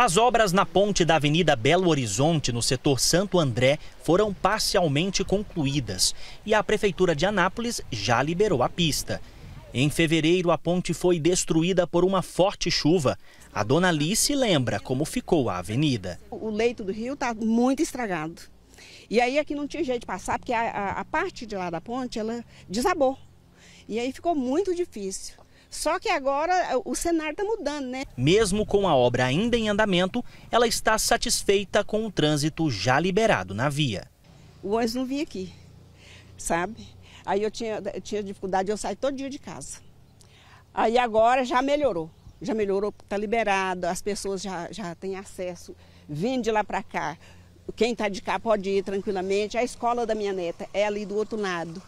As obras na ponte da Avenida Belo Horizonte, no setor Santo André, foram parcialmente concluídas e a Prefeitura de Anápolis já liberou a pista. Em fevereiro, a ponte foi destruída por uma forte chuva. A dona Alice lembra como ficou a avenida. O leito do rio está muito estragado. E aí aqui não tinha jeito de passar, porque a, a, a parte de lá da ponte, ela desabou. E aí ficou muito difícil. Só que agora eh, o cenário está mudando, né? Mesmo com a obra ainda em andamento, ela está satisfeita com o trânsito já liberado na via. O ônibus não vinha aqui, sabe? Aí eu tinha, eu tinha dificuldade, eu saí todo dia de casa. Aí agora já melhorou. Já melhorou, está liberado, as pessoas já, já têm acesso. Vindo de lá para cá, quem está de cá pode ir tranquilamente. A escola da minha neta é ali do outro lado.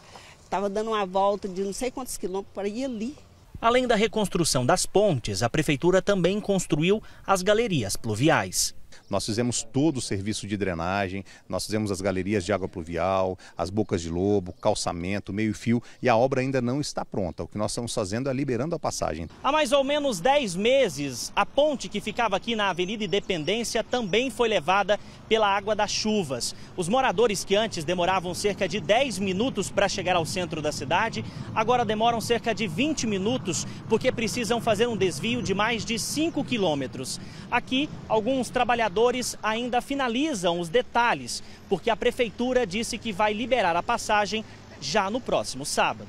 Estava dando uma volta de não sei quantos quilômetros para ir ali. Além da reconstrução das pontes, a prefeitura também construiu as galerias pluviais. Nós fizemos todo o serviço de drenagem, nós fizemos as galerias de água pluvial, as bocas de lobo, calçamento, meio-fio e a obra ainda não está pronta. O que nós estamos fazendo é liberando a passagem. Há mais ou menos 10 meses, a ponte que ficava aqui na Avenida Independência também foi levada pela água das chuvas. Os moradores que antes demoravam cerca de 10 minutos para chegar ao centro da cidade, agora demoram cerca de 20 minutos porque precisam fazer um desvio de mais de 5 quilômetros. Aqui, alguns trabalhadores trabalhadores ainda finalizam os detalhes, porque a prefeitura disse que vai liberar a passagem já no próximo sábado.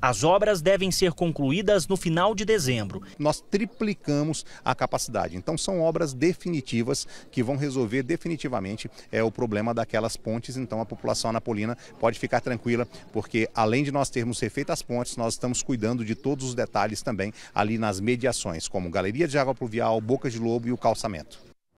As obras devem ser concluídas no final de dezembro. Nós triplicamos a capacidade. Então são obras definitivas que vão resolver definitivamente é, o problema daquelas pontes. Então a população anapolina pode ficar tranquila, porque além de nós termos refeito as pontes, nós estamos cuidando de todos os detalhes também ali nas mediações, como galeria de água pluvial, boca de lobo e o calçamento.